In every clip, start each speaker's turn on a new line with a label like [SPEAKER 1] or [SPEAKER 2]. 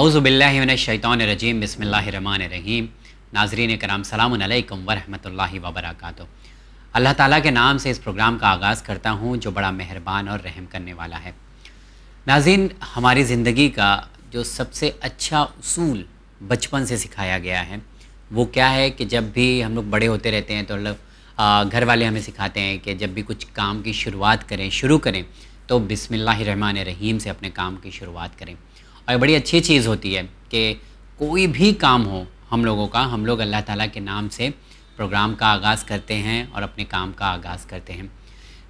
[SPEAKER 1] अउज़बिल्लिमिनशैतरजीम बसमीम नाजरीन कराम सलाम वरहमल वबरक अल्लाह ताला के नाम से इस प्रोग्राम का आगाज़ करता हूँ जो बड़ा मेहरबान और रहम करने वाला है नाजीन हमारी ज़िंदगी का जो सबसे अच्छा उसूल बचपन से सिखाया गया है वो क्या है कि जब भी हम लोग बड़े होते रहते हैं तो घर वाले हमें सिखाते हैं कि जब भी कुछ काम की शुरुआत करें शुरू करें तो बिसमिल्ल रहीम से अपने काम की शुरुआत करें और बड़ी अच्छी चीज़ होती है कि कोई भी काम हो हम लोगों का हम लोग अल्लाह ताला के नाम से प्रोग्राम का आगाज़ करते हैं और अपने काम का आगाज़ करते हैं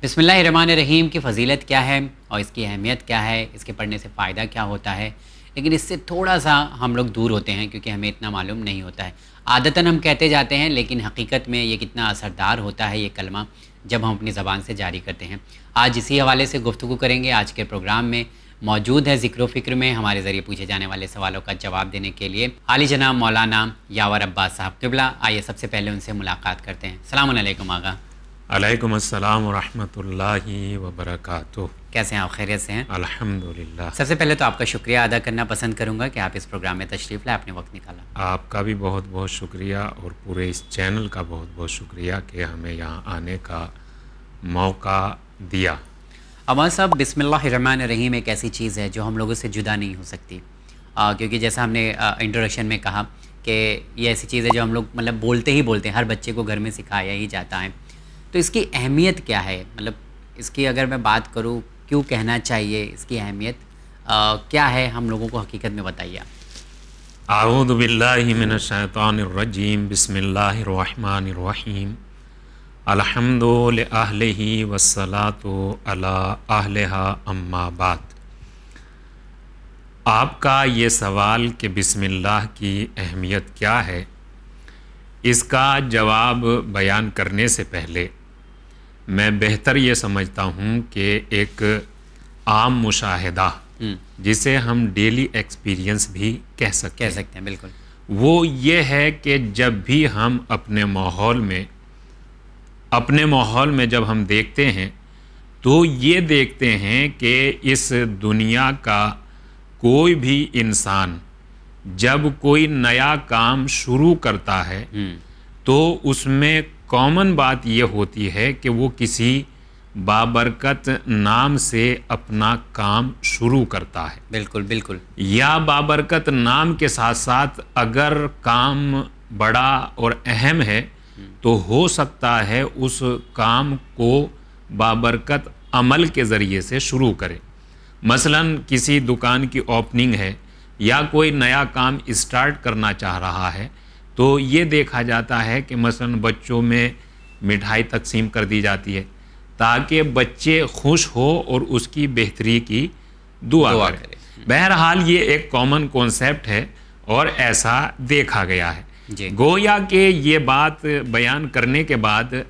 [SPEAKER 1] बसमान रहीम की फजीलत क्या है और इसकी अहमियत क्या है इसके पढ़ने से फ़ायदा क्या होता है लेकिन इससे थोड़ा सा हम लोग दूर होते हैं क्योंकि हमें इतना मालूम नहीं होता है आदतन हम कहते जाते हैं लेकिन हकीकत में ये कितना असरदार होता है ये कलमा जब हम अपनी ज़बान से जारी करते हैं आज इसी हवाले से गुफ्तु करेंगे आज के प्रोग्राम में मौजूद है जिक्र फिक्र में हमारे ज़रिए पूछे जाने वाले सवालों का जवाब देने के लिए आली जनाब मौलाना यावर अब्बास साहब किबला आइए सबसे पहले उनसे मुलाकात करते हैं सलामकुम आगा
[SPEAKER 2] वालेकुम अस्सलाम वरहमतुल्लाहि वबरकातुह कैसे हैं आप खैरियत से हैं अल्हम्दुलिल्लाह सबसे
[SPEAKER 1] पहले तो आपका शुक्रिया अदा करना पसंद करूंगा कि आप इस प्रोग्राम में तशरीफ़ लाए आपने वक्त निकाला
[SPEAKER 2] आपका भी बहुत बहुत शुक्रिया और पूरे इस चैनल का बहुत बहुत शुक्रिया कि हमें यहाँ आने का मौका दिया
[SPEAKER 1] अमान साहब बिसमिल्लामान रहीम एक ऐसी चीज़ है जो हम लोगों से जुदा नहीं हो सकती आ, क्योंकि जैसा हमने इंट्रोडक्शन में कहा कि ये ऐसी चीज़ है जो हम लोग मतलब बोलते ही बोलते हैं हर बच्चे को घर में सिखाया ही जाता है तो इसकी अहमियत क्या है मतलब इसकी अगर मैं बात करूँ क्यों कहना चाहिए इसकी अहमियत क्या है हम लोगों को हकीकत में बताइए
[SPEAKER 2] आऊदबिल्लिमिनशैतरजीम बसमिल्लर आहल ही वसलातो अला आहल अम्मा आपका ये सवाल कि बिस्मिल्लाह की अहमियत क्या है इसका जवाब बयान करने से पहले मैं बेहतर ये समझता हूँ कि एक आम मुशाहिदा हम्म। जिसे हम डेली एक्सपीरियंस भी कह सकते कह सकते हैं बिल्कुल वो ये है कि जब भी हम अपने माहौल में अपने माहौल में जब हम देखते हैं तो ये देखते हैं कि इस दुनिया का कोई भी इंसान जब कोई नया काम शुरू करता है हम्म। तो उसमें कॉमन बात यह होती है कि वो किसी बाबरकत नाम से अपना काम शुरू करता है
[SPEAKER 1] बिल्कुल बिल्कुल
[SPEAKER 2] या बाबरकत नाम के साथ साथ अगर काम बड़ा और अहम है तो हो सकता है उस काम को बाबरकत अमल के ज़रिए से शुरू करें मसलन किसी दुकान की ओपनिंग है या कोई नया काम स्टार्ट करना चाह रहा है तो ये देखा जाता है कि मसलन बच्चों में मिठाई तकसीम कर दी जाती है ताकि बच्चे खुश हो और उसकी बेहतरी की दुआ, दुआ करें बहरहाल ये एक कॉमन कॉन्सेप्ट है और ऐसा देखा गया है गोया के ये बात बयान करने के बाद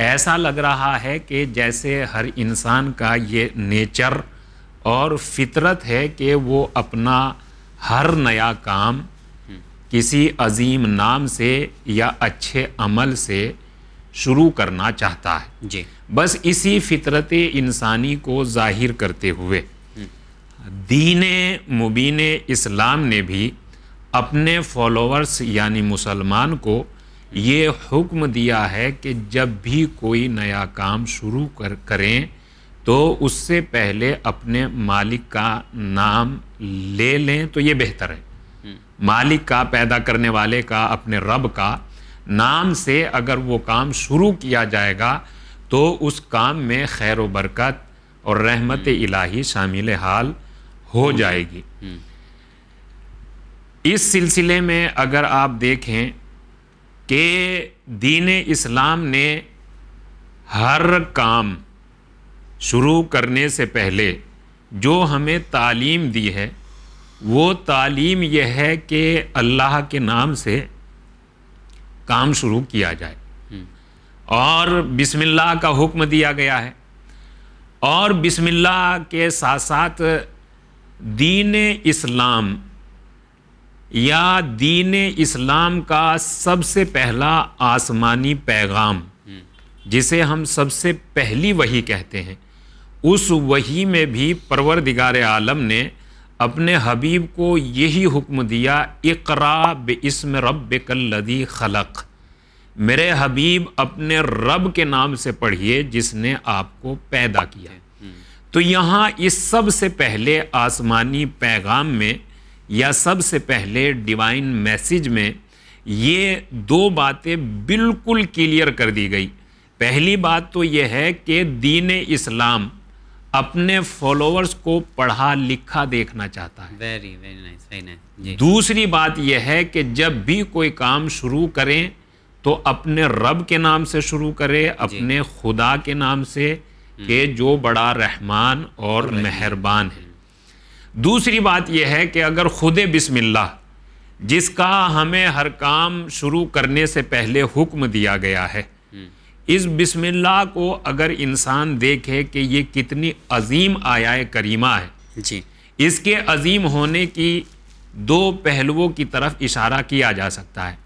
[SPEAKER 2] ऐसा लग रहा है कि जैसे हर इंसान का ये नेचर और फितरत है कि वो अपना हर नया काम हम्म। किसी अजीम नाम से या अच्छे अमल से शुरू करना चाहता है जी बस इसी फितरत इंसानी को जाहिर करते हुए हम्म। दीन मुबीन इस्लाम ने भी अपने फॉलोअर्स यानी मुसलमान को ये हुक्म दिया है कि जब भी कोई नया काम शुरू कर करें तो उससे पहले अपने मालिक का नाम ले लें तो ये बेहतर है हम्म। मालिक का पैदा करने वाले का अपने रब का नाम से अगर वो काम शुरू किया जाएगा तो उस काम में खैर बरकत और रहमत हम्म। इलाही शामिल हाल हो जाएगी हम्म। इस सिलसिले में अगर आप देखें कि दीन इस्लाम ने हर काम शुरू करने से पहले जो हमें तालीम दी है वो तालीम यह है कि अल्लाह के नाम से काम शुरू किया जाए हम्म। और बिस्मिल्लाह का हुक्म दिया गया है और बिस्मिल्लाह के साथ साथ दीन इस्लाम या दीन इस्लाम का सबसे पहला आसमानी पैगाम जिसे हम सबसे पहली वही कहते हैं उस वही में भी परवरदिगार आलम ने अपने हबीब को यही हुक्म दिया इकरा बस्म रब कल्लदी खलक मेरे हबीब अपने रब के नाम से पढ़िए जिसने आपको पैदा किया हम्म। तो यहाँ इस सबसे पहले आसमानी पैगाम में या सबसे पहले डिवाइन मैसेज में ये दो बातें बिल्कुल क्लियर कर दी गई पहली बात तो यह है कि दीन इस्लाम अपने फॉलोअर्स को पढ़ा लिखा देखना चाहता है
[SPEAKER 1] very very nice very
[SPEAKER 2] nice दूसरी बात यह है कि जब भी कोई काम शुरू करें तो अपने रब के नाम से शुरू करें अपने खुदा के नाम से कि हम्म। जो बड़ा रहमान और मेहरबान है दूसरी बात यह है कि अगर खुद बिस्मिल्लाह जिसका हमें हर काम शुरू करने से पहले हुक्म दिया गया है इस बिस्मिल्लाह को अगर इंसान देखे कि ये कितनी अजीम आयाए करीमा है जी इसके अजीम होने की दो पहलुओं की तरफ इशारा किया जा सकता है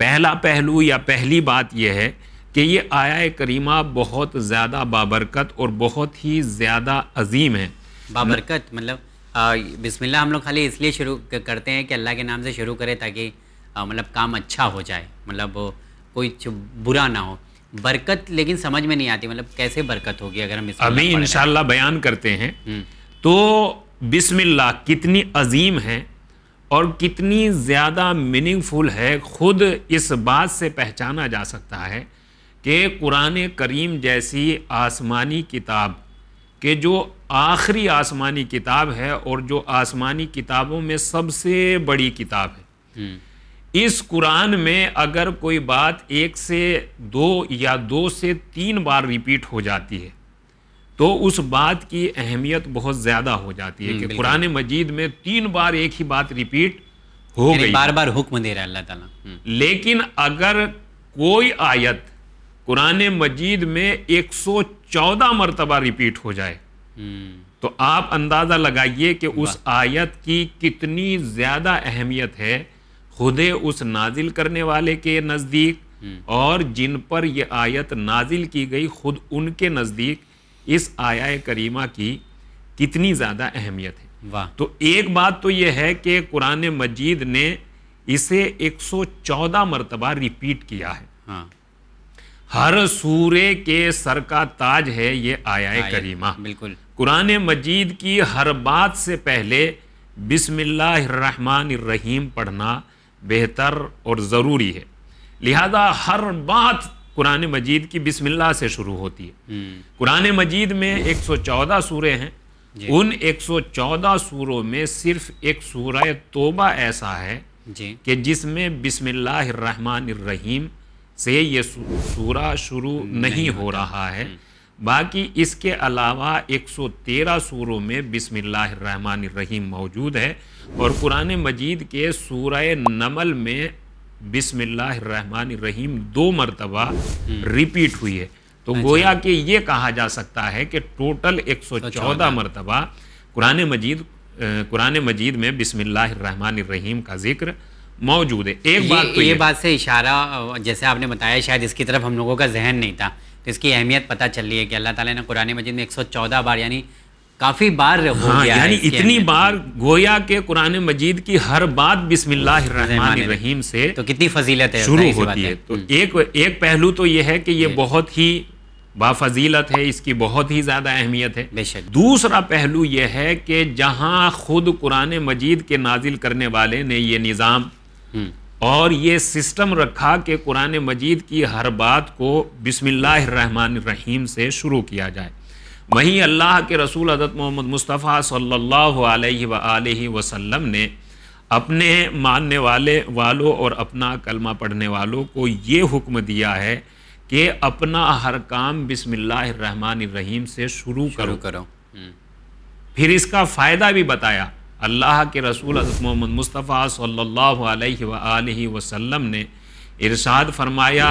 [SPEAKER 2] पहला पहलू या पहली बात यह है कि ये आया करीमा बहुत ज़्यादा बाबरकत और बहुत ही ज़्यादा अजीम है बाबरकत मतलब बिस्मिल्लाह हम लोग खाली इसलिए शुरू
[SPEAKER 1] करते हैं कि अल्लाह के नाम से शुरू करें ताकि मतलब काम अच्छा हो जाए मतलब कोई बुरा ना हो बरकत लेकिन समझ में नहीं आती मतलब कैसे बरकत होगी अगर हम अभी इन
[SPEAKER 2] बयान करते हैं हम्म। तो बिस्मिल्लाह कितनी अजीम है और कितनी ज़्यादा मीनिंगफुल है ख़ुद इस बात से पहचाना जा सकता है कि कुरान करीम जैसी आसमानी किताब के जो आखिरी आसमानी किताब है और जो आसमानी किताबों में सबसे बड़ी किताब है हम्म। इस कुरान में अगर कोई बात एक से दो या दो से तीन बार रिपीट हो जाती है तो उस बात की अहमियत बहुत ज़्यादा हो जाती है हम्म, कि कुरान मजीद में तीन बार एक ही बात रिपीट हो गई बार बार हुक्म दे रहा है अल्लाह ताला हम्म। लेकिन अगर कोई आयत कुरान मजीद में 114 मरतबा रिपीट हो जाए तो आप अंदाज़ा लगाइए कि उस आयत की कितनी ज़्यादा अहमियत है खुद उस नाजिल करने वाले के नज़दीक हम्म। और जिन पर यह आयत नाजिल की गई खुद उनके नज़दीक इस आया करीमा की कितनी ज़्यादा अहमियत है वाह तो एक बात तो यह है कि कुरान मजीद ने इसे 114 मरतबा रिपीट किया है हाँ। हर सूर्य के सर का ताज है ये आया करीमा बिल्कुल कुरान मजीद की हर बात से पहले बिसमीम पढ़ना बेहतर और ज़रूरी है लिहाजा हर बात कुरान मजीद की बिसमिल्ला से शुरू होती है हम्म। कुरान मजीद में 114 सूरे हैं उन 114 सूरों में सिर्फ एक सूरह तोबा ऐसा है कि जिसमें बिसमीम से ये सूरा शुरू नहीं हो रहा है हम्म। बाकी इसके अलावा 113 सूरों में बिसमीम मौजूद है और कुरान मजीद के सूरह नमल में बिसमीम दो मरतबा हम्म। रिपीट हुई है तो अच्छा। गोया कि ये कहा जा सकता है कि टोटल 114 अच्छा। मरतबा कुरान मजीद कुरान मजीद में बिसमीम का जिक्र मौजूद है एक ये, बात तो ये, ये बात से इशारा जैसे आपने बताया
[SPEAKER 1] शायद इसकी तरफ हम लोगों का जहन नहीं था तो इसकी अहमियत पता चल रही है कि अल्लाह ताला ने कुरान मजीद में 114
[SPEAKER 2] बार यानी काफ़ी बार हो हाँ, गया यानी इतनी बार गोया के कुरान मजीद की हर बात बिस्मिल्लाम से तो कितनी फजीलत है शुरू होती है तो हम्म। एक एक पहलू तो ये है कि ये बहुत ही बाफजीलत है इसकी बहुत ही ज़्यादा अहमियत है बेशक दूसरा पहलू यह है कि जहाँ खुद कुरान मजीद के नाजिल करने वाले ने यह निज़ाम हम्म। और ये सिस्टम रखा कि कुरान मजीद की हर बात को बिसमिल्लाहमान रहीम से शुरू किया जाए वहीं अल्लाह के रसूल हजरत मोहम्मद मुस्तफ़ा सल्लल्लाहु अलैहि वसल्लम ने अपने मानने वाले वालों और अपना कलमा पढ़ने वालों को ये हुक्म दिया है कि अपना हर काम बिसमिल्लर रहीम से शुरू करो करो फिर इसका फ़ायदा भी बताया अल्लाह के रसूल मोहम्मद मुस्तफ़ा सल्ला वसम ने इरशाद फरमाया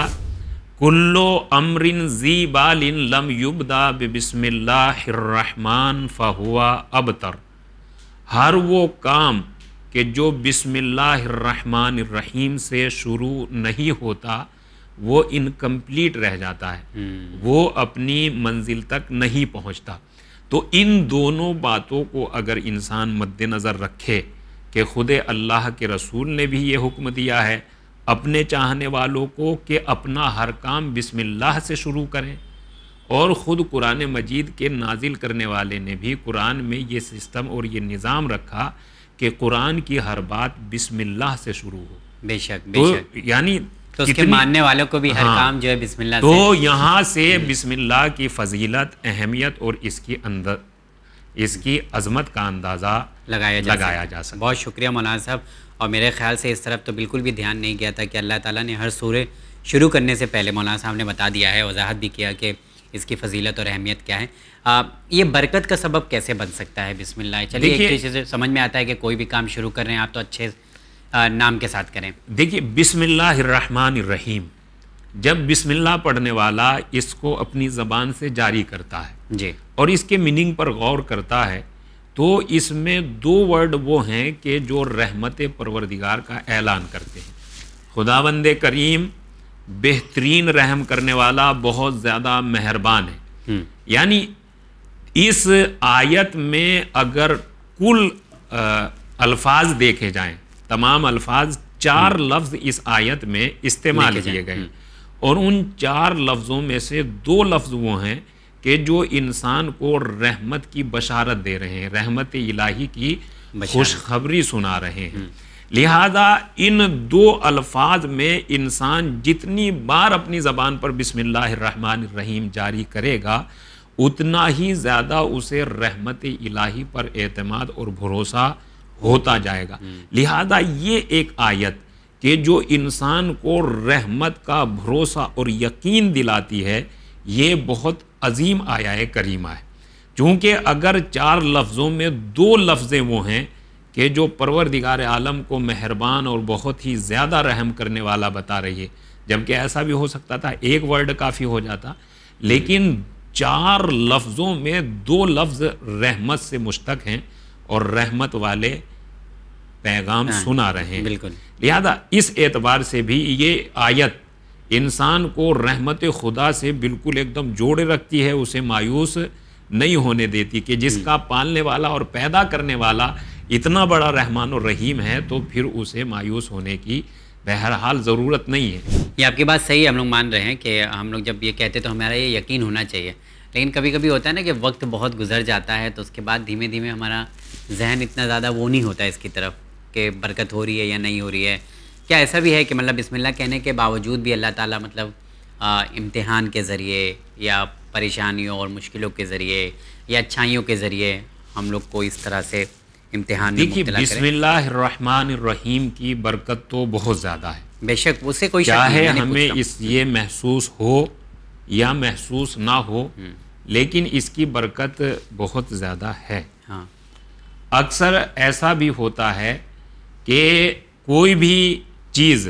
[SPEAKER 2] कुल्लो अमरिन जी बालिन लम युबदा बिस्मिल्लाहमान फ़हुआ अबतर हर वो काम कि जो बिस्मिल्लाहमान रहीम से शुरू नहीं होता वो इनकम्प्लीट रह जाता है हम्म। वो अपनी मंजिल तक नहीं पहुंचता तो इन दोनों बातों को अगर इंसान मद्देनज़र रखे कि ख़ुद अल्लाह के रसूल ने भी ये हुक्म दिया है अपने चाहने वालों को कि अपना हर काम बिस्मिल्लाह से शुरू करें और ख़ुद कुरान मजीद के नाजिल करने वाले ने भी कुरान में ये सिस्टम और ये निज़ाम रखा कि कुरान की हर बात बिस्मिल्लाह से शुरू हो बेशक, तो बेशक। तो यानी तो उसके मानने वालों को भी हर हाँ, काम जो है बिस्मिल्लाह तो से यहाँ से बिस्मिल्लाह की फजीलत अहमियत और इसकी अंदर इसकी अजमत का अंदाज़ा लगाया जा लगाया
[SPEAKER 1] जा सकता बहुत शुक्रिया मौलाना साहब और मेरे ख्याल से इस तरफ तो बिल्कुल भी ध्यान नहीं गया था कि अल्लाह ताला ने हर सूर्य शुरू करने से पहले मौलाना साहब ने बता दिया है वजाहत भी किया कि इसकी फजीलत और अहमियत क्या है आ, ये बरकत का सबब कैसे बन सकता है बिस्मिल्लाह चलिए एक चीज़ तो समझ में आता है कि कोई भी काम शुरू कर रहे हैं आप तो अच्छे
[SPEAKER 2] नाम के साथ करें देखिए बिसमीम जब बिस्मिल्लाह पढ़ने वाला इसको अपनी ज़बान से जारी करता है जी और इसके मीनिंग पर गौर करता है तो इसमें दो वर्ड वो हैं कि जो रहमत परवरदिगार का ऐलान करते हैं खुदा बंद करीम बेहतरीन रहम करने वाला बहुत ज़्यादा मेहरबान है हम्म। यानी इस आयत में अगर कुल अल्फाज देखे जाएं तमाम अल्फाज चार हम्म। लफ्ज इस आयत में इस्तेमाल किए गए हम्म। और उन चार लफ्ज़ों में से दो लफ्ज़ वो हैं कि जो इंसान को रहमत की बशारत दे रहे हैं रहमत इलाही की खुशखबरी सुना रहे हैं हम्म। लिहाजा इन दो अल्फाज में इंसान जितनी बार अपनी ज़बान पर बसमीम जारी करेगा उतना ही ज़्यादा उसे रहमत इलाही पर अतमाद और भरोसा होता जाएगा लिहाजा ये एक आयत कि जो इंसान को रहमत का भरोसा और यकीन दिलाती है ये बहुत अजीम आया करीमा है चूँकि अगर चार लफ्ज़ों में दो लफ्ज़ें वो हैं कि जो परवर दिगार आलम को मेहरबान और बहुत ही ज़्यादा रहम करने वाला बता रही है जबकि ऐसा भी हो सकता था एक वर्ड काफ़ी हो जाता लेकिन चार लफ्ज़ों में दो लफ्ज़ रहमत से मुश्तक हैं और रहमत वाले पैगाम हाँ, सुना रहे हैं बिल्कुल लिहाजा इस एतबार से भी ये आयत इंसान को रहमत खुदा से बिल्कुल एकदम जोड़े रखती है उसे मायूस नहीं होने देती कि जिसका हम्म। पालने वाला और पैदा करने वाला इतना बड़ा रहमान और रहीम है तो फिर उसे मायूस होने की बहरहाल ज़रूरत नहीं है ये आपकी बात सही है हम लोग मान
[SPEAKER 1] रहे हैं कि हम लोग जब ये कहते तो हमारा ये यकीन होना चाहिए लेकिन कभी कभी होता है ना कि वक्त बहुत गुजर जाता है तो उसके बाद धीमे धीमे हमारा जहन इतना ज़्यादा वो नहीं होता इसकी तरफ कि बरकत हो रही है या नहीं हो रही है क्या ऐसा भी है कि मतलब बिस्मिल्लाह कहने के बावजूद भी अल्लाह ताला मतलब इम्तिहान के ज़रिए या परेशानियों और मुश्किलों के ज़रिए या अच्छाइयों के ज़रिए हम लोग को इस तरह से इम्तिहान देखिए
[SPEAKER 2] बिस्मिल्लाहमानीम की बरकत तो बहुत ज़्यादा है बेशक उसे कोई चाहे हमें इस ये महसूस हो या महसूस ना हो हम्म। लेकिन इसकी बरकत बहुत ज़्यादा है हाँ अक्सर ऐसा भी होता है कि कोई भी चीज़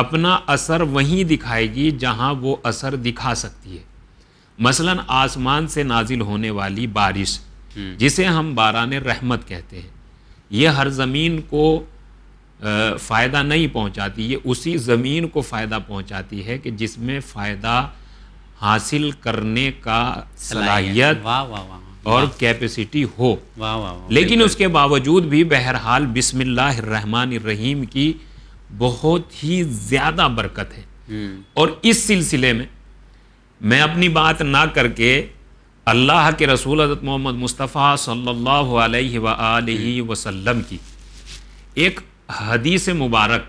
[SPEAKER 2] अपना असर वहीं दिखाएगी जहां वो असर दिखा सकती है मसलन आसमान से नाजिल होने वाली बारिश हम्म। जिसे हम बारान रहमत कहते हैं ये हर ज़मीन को फ़ायदा नहीं पहुंचाती ये उसी ज़मीन को फ़ायदा पहुंचाती है कि जिसमें फ़ायदा हासिल करने का सलाहियत और कैपेसिटी हो वाह वाह लेकिन उसके बावजूद भी बहरहाल रहीम की बहुत ही ज़्यादा बरकत है हम्म। और इस सिलसिले में मैं अपनी बात ना करके अल्लाह के रसूल हजरत मोहम्मद मुस्तफ़ा सल्लल्लाहु अलैहि सल्ला हम्म। वसल्लम की एक हदीस मुबारक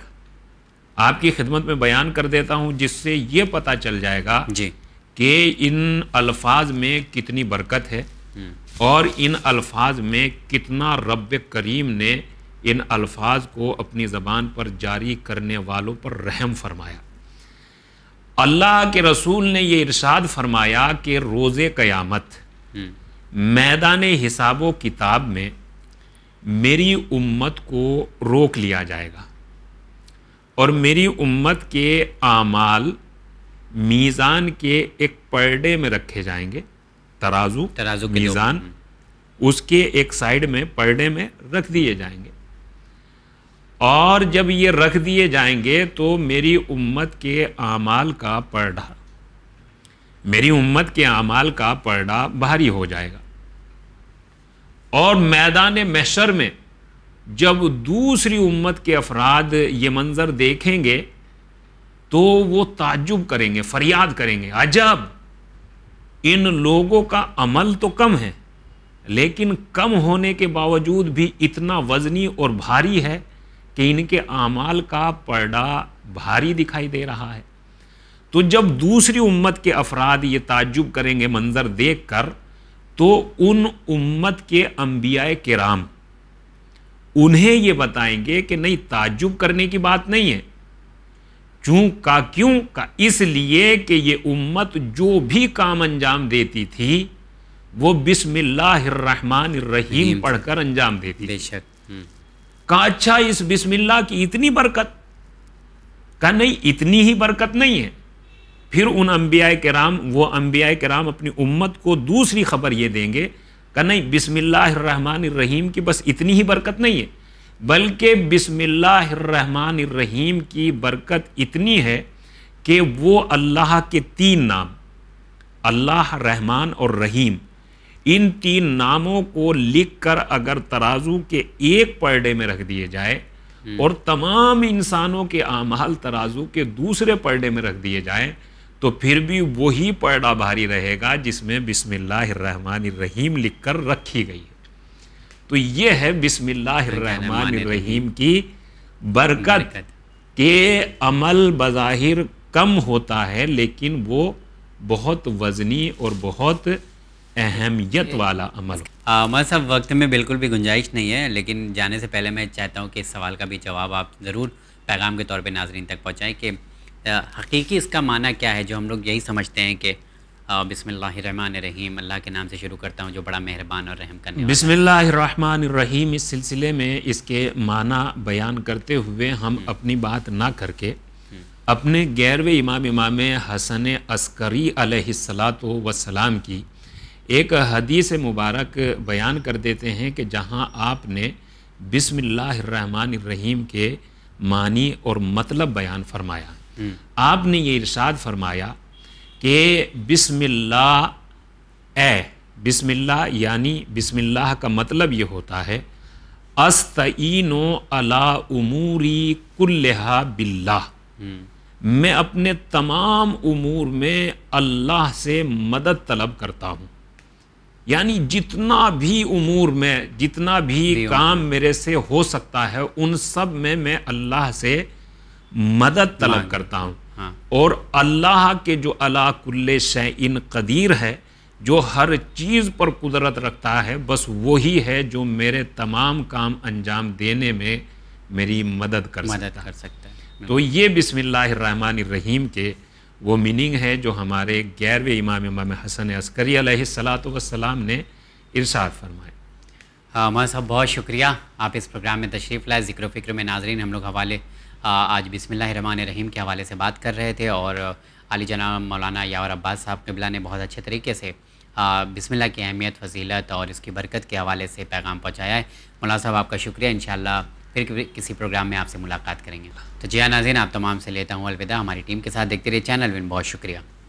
[SPEAKER 2] आपकी खिदमत में बयान कर देता हूँ जिससे ये पता चल जाएगा जी कि इन अल्फाज में कितनी बरकत है हम्म। और इन अल्फाज में कितना रब करीम ने इन अल्फाज को अपनी ज़बान पर जारी करने वालों पर रहम फरमाया अल्लाह के रसूल ने ये इरशाद फरमाया कि रोज़े क़यामत हम्म। मैदान हिसाब किताब में मेरी उम्मत को रोक लिया जाएगा और मेरी उम्मत के आमाल मीज़ान के एक पर्डे में रखे जाएंगे तराजू तराजू मीज़ान उसके एक साइड में पर्डे में रख दिए जाएंगे और जब ये रख दिए जाएंगे तो मेरी उम्मत के आमाल का पर्दा मेरी उम्मत के आमाल का पर्दा भारी हो जाएगा और मैदान मशर में जब दूसरी उम्मत के अफराद ये मंज़र देखेंगे तो वो ताजुब करेंगे फरियाद करेंगे अजब इन लोगों का अमल तो कम है लेकिन कम होने के बावजूद भी इतना वज़नी और भारी है कि इनके अमाल का पर्दा भारी दिखाई दे रहा है तो जब दूसरी उम्मत के अफराद ये ताजुब करेंगे मंज़र देख कर तो उन उम्मत के अम्बिया कराम उन्हें ये बताएंगे कि नहीं ताजुब करने की बात नहीं है क्यों का क्यों का इसलिए कि ये उम्मत जो भी काम अंजाम देती थी वो बिस्मिल्लाहमान पढ़कर अंजाम देती थी हम्म। का अच्छा इस बिस्मिल्लाह की इतनी बरकत का नहीं इतनी ही बरकत नहीं है फिर उन अम्बिया राम वो अम्बिया राम अपनी उम्मत को दूसरी खबर ये देंगे कहा नहीं बिस्मिल्लाहमान रहीम की बस इतनी ही बरकत नहीं है बल्कि बिसमिल्लाम की बरकत इतनी है कि वो अल्लाह के तीन नाम अल्लाह रहमान और रहीम इन तीन नामों को लिखकर अगर तराजू के एक पर्डे में रख दिए जाए हम्म। और तमाम इंसानों के आमाल तराजू के दूसरे पर्डे में रख दिए जाए तो फिर भी वही पर्डा भारी रहेगा जिसमें बिसमिल्लाम लिख कर रखी गई है तो ये है रहीम की बरकत के अमल बज़ाहिर कम होता है लेकिन वो बहुत वजनी और बहुत अहमियत वाला अमल
[SPEAKER 1] हमारे साहब वक्त में बिल्कुल भी गुंजाइश नहीं है लेकिन जाने से पहले मैं चाहता हूँ कि इस सवाल का भी जवाब आप ज़रूर पैगाम के तौर पर नाजरीन तक पहुँचाएँ कि हकीकी इसका माना क्या है जो हम लोग यही समझते हैं कि बिसमीम अल्लाह के नाम से शुरू करता हूँ जो बड़ा मेहरबान
[SPEAKER 2] और रहम करने बिसमीम इस सिलसिले में इसके माना बयान करते हुए हम हम्म। अपनी बात ना करके हम्म। अपने गैरव इमाम इमाम हसन अस्करी अलैहिस्सलात वसलाम की एक हदीस मुबारक बयान कर देते हैं कि जहाँ आपने बिसमीम के मानी और मतलब बयान फरमाया हम्म। आपने ये इरशाद फरमाया के बिस्मिल्लाह ए बिस्मिल्लाह यानी बिस्मिल्लाह का मतलब ये होता है अस्तईनो अला उमूरी कुल्लहा बिल्ला हम्म। मैं अपने तमाम उमूर में अल्लाह से मदद तलब करता हूँ यानी जितना भी उमूर में जितना भी हाँ। काम मेरे से हो सकता है उन सब में मैं अल्लाह से मदद तलब करता हूँ हाँ। और अल्लाह के जो अला कुल्ले से इन कदीर है जो हर चीज़ पर कुदरत रखता है बस वही है जो मेरे तमाम काम अंजाम देने में मेरी मदद कर मदद सकता कर सकता है तो ये बिसमान रहीम के वो मीनिंग है जो हमारे ग्यारहवें इमाम इमाम हसन अस्करी सलात वसलाम ने इरशाद
[SPEAKER 1] फरमाए हाँ मौलाना साहब बहुत शुक्रिया आप इस प्रोग्राम में तशरीफ़ लाए ज़िक्र फ़िक्र में नाजरीन हम लोग हवाले आज बिसमान रहीम के हवाले से बात कर रहे थे और अली जना मौलाना यावर अब्बास साहब कबिला ने बहुत अच्छे तरीके से बिसमिल्ला की अहमियत फजीलत और इसकी बरकत के हवाले से पैगाम पहुँचाया है मौलाना साहब आपका शुक्रिया इन फिर किसी प्रोग्राम में आपसे मुलाकात करेंगे तो जिया नाजीन आप तमाम से लेता हूँ अलविदा हमारी टीम के साथ देखते रहिए चैनल बिन बहुत शुक्रिया